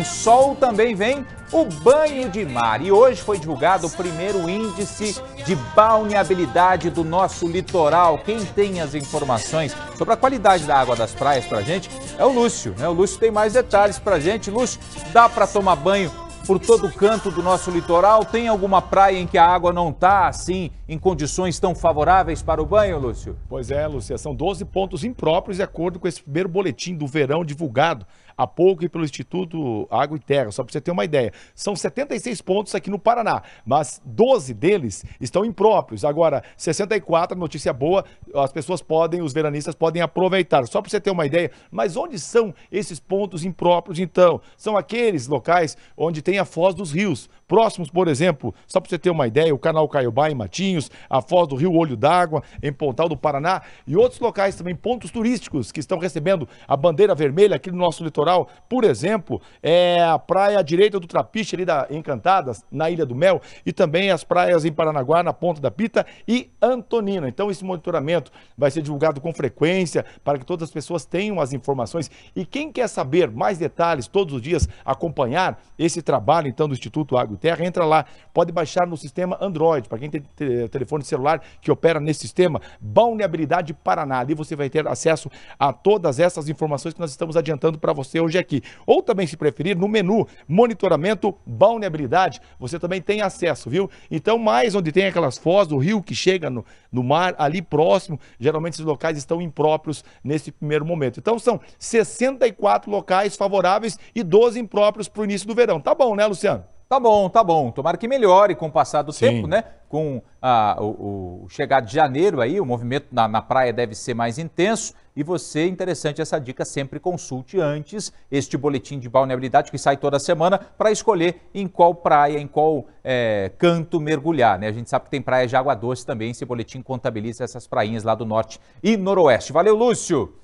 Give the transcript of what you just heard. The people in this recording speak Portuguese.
com sol também vem o banho de mar. E hoje foi divulgado o primeiro índice de balneabilidade do nosso litoral. Quem tem as informações sobre a qualidade da água das praias pra gente é o Lúcio, né? O Lúcio tem mais detalhes pra gente. Lúcio, dá para tomar banho por todo canto do nosso litoral. Tem alguma praia em que a água não está assim, em condições tão favoráveis para o banho, Lúcio? Pois é, Lúcia, são 12 pontos impróprios de acordo com esse primeiro boletim do verão divulgado há pouco e pelo Instituto Água e Terra, só para você ter uma ideia. São 76 pontos aqui no Paraná, mas 12 deles estão impróprios. Agora, 64, notícia boa, as pessoas podem, os veranistas podem aproveitar. Só para você ter uma ideia, mas onde são esses pontos impróprios então? São aqueles locais onde tem tem a foz dos rios. Próximos, por exemplo, só para você ter uma ideia, o canal Caiobá em Matinhos, a foz do Rio Olho d'Água, em Pontal do Paraná e outros locais também, pontos turísticos que estão recebendo a bandeira vermelha aqui no nosso litoral. Por exemplo, é a praia direita do Trapiche, ali da Encantadas, na Ilha do Mel, e também as praias em Paranaguá, na Ponta da Pita e Antonina. Então, esse monitoramento vai ser divulgado com frequência para que todas as pessoas tenham as informações. E quem quer saber mais detalhes todos os dias, acompanhar esse trabalho, então, do Instituto e Terra, entra lá, pode baixar no sistema Android, para quem tem telefone celular que opera nesse sistema, Balneabilidade Paraná, ali você vai ter acesso a todas essas informações que nós estamos adiantando para você hoje aqui. Ou também, se preferir, no menu Monitoramento Balneabilidade, você também tem acesso, viu? Então, mais onde tem aquelas fotos do rio que chega no, no mar, ali próximo, geralmente esses locais estão impróprios nesse primeiro momento. Então, são 64 locais favoráveis e 12 impróprios para o início do verão. Tá bom, né, Luciano? Tá bom, tá bom. Tomara que melhore com o passar do Sim. tempo, né? Com a, ah, o, o de janeiro aí, o movimento na, na praia deve ser mais intenso. E você, interessante essa dica, sempre consulte antes este boletim de balneabilidade que sai toda semana para escolher em qual praia, em qual é, canto mergulhar. Né? A gente sabe que tem praia de água doce também. Esse boletim contabiliza essas prainhas lá do norte e noroeste. Valeu, Lúcio!